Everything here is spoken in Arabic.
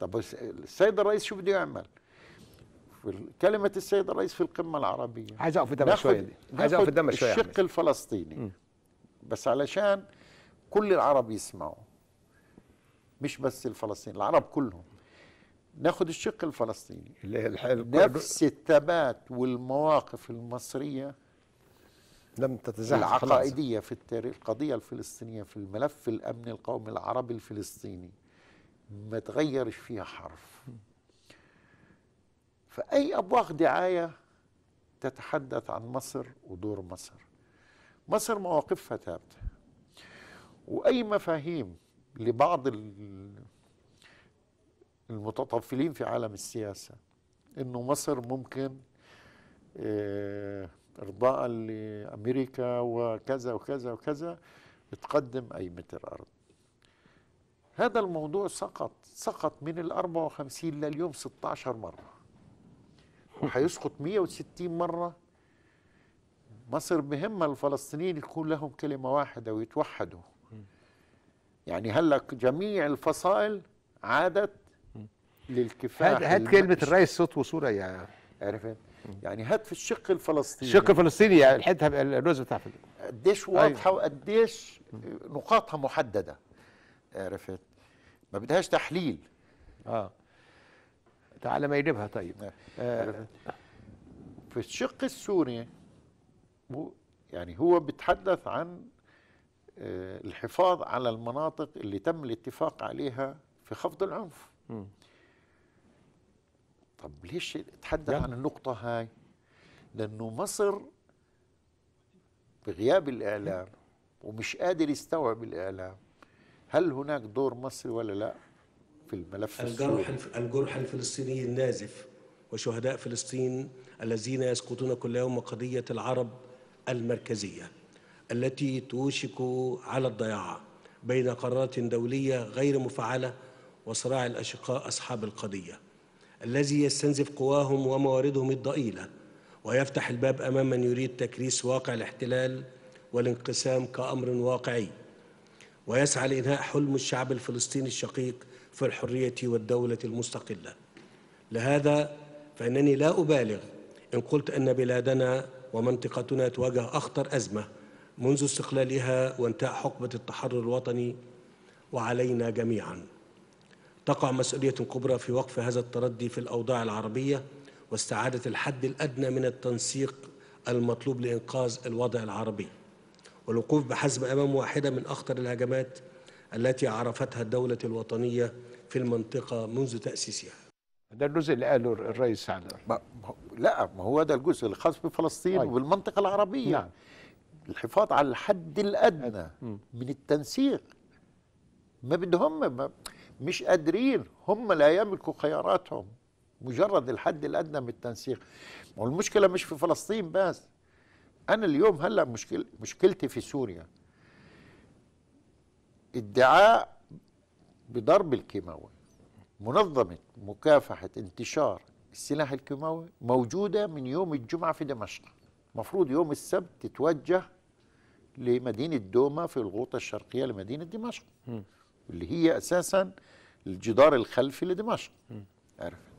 طب السيد الرئيس شو بده يعمل؟ في كلمة السيد الرئيس في القمة العربية عايز أقف قدامها شوية دي عايز أقف قدامها شوية الشق الفلسطيني بس علشان كل العرب يسمعوا مش بس الفلسطينيين العرب كلهم ناخد الشق الفلسطيني اللي نفس الثبات والمواقف المصرية لم تتزعزع العقائدية في التاريخ القضية الفلسطينية في الملف الأمن القومي العربي الفلسطيني ما تغيرش فيها حرف فأي أبواق دعاية تتحدث عن مصر ودور مصر مصر مواقفها ثابتة وأي مفاهيم لبعض المتطفلين في عالم السياسة أنه مصر ممكن آه، إرضاء لأمريكا وكذا وكذا وكذا تقدم أي متر أرض هذا الموضوع سقط سقط من ال 54 لليوم 16 مرة وحيسقط 160 مرة مصر بهمة الفلسطينيين يكون لهم كلمة واحدة ويتوحدوا يعني هلا جميع الفصائل عادت للكفاح هات, هات كلمة الرئيس صوت وصورة يا عرفت إيه؟ يعني هات في الشق الفلسطيني الشق الفلسطيني الحته الرز بتاع قديش واضحه وقديش نقاطها محدده عرفت ما بدهاش تحليل اه تعالى ما يجيبها طيب نعم. آه. في الشق السوري يعني هو بيتحدث عن آه، الحفاظ على المناطق اللي تم الاتفاق عليها في خفض العنف م. طب ليش تحدث يعني. عن النقطة هاي لأنه مصر بغياب الإعلام ومش قادر يستوعب الإعلام هل هناك دور مصري ولا لا في الملف الجرح السوري؟ الجرح الفلسطيني النازف وشهداء فلسطين الذين يسقطون كل يوم قضية العرب المركزية التي توشك على الضياع بين قرارات دولية غير مفعلة وصراع الأشقاء أصحاب القضية الذي يستنزف قواهم ومواردهم الضئيلة ويفتح الباب أمام من يريد تكريس واقع الاحتلال والانقسام كأمر واقعي ويسعى لإنهاء حلم الشعب الفلسطيني الشقيق في الحرية والدولة المستقلة لهذا فإنني لا أبالغ إن قلت أن بلادنا ومنطقتنا تواجه أخطر أزمة منذ استقلالها وانتهاء حقبة التحرر الوطني وعلينا جميعا تقع مسؤولية كبرى في وقف هذا التردي في الأوضاع العربية واستعادة الحد الأدنى من التنسيق المطلوب لإنقاذ الوضع العربي والوقوف بحزم أمام واحدة من أخطر الهجمات التي عرفتها الدولة الوطنية في المنطقة منذ تأسيسها ده الجزء اللي قاله الرئيس سعد لا ما هو ده الجزء الخاص بفلسطين أيوة. وبالمنطقة العربية نعم. الحفاظ على الحد الأدنى من التنسيق ما بدهم ما مش قادرين هم لا يملكوا خياراتهم مجرد الحد الأدنى من التنسيق والمشكلة مش في فلسطين بس انا اليوم هلا مشكل مشكلتي في سوريا ادعاء بضرب الكيماوي منظمه مكافحه انتشار السلاح الكيماوي موجوده من يوم الجمعه في دمشق المفروض يوم السبت تتوجه لمدينه دوما في الغوطه الشرقيه لمدينه دمشق م. اللي هي اساسا الجدار الخلفي لدمشق عرفت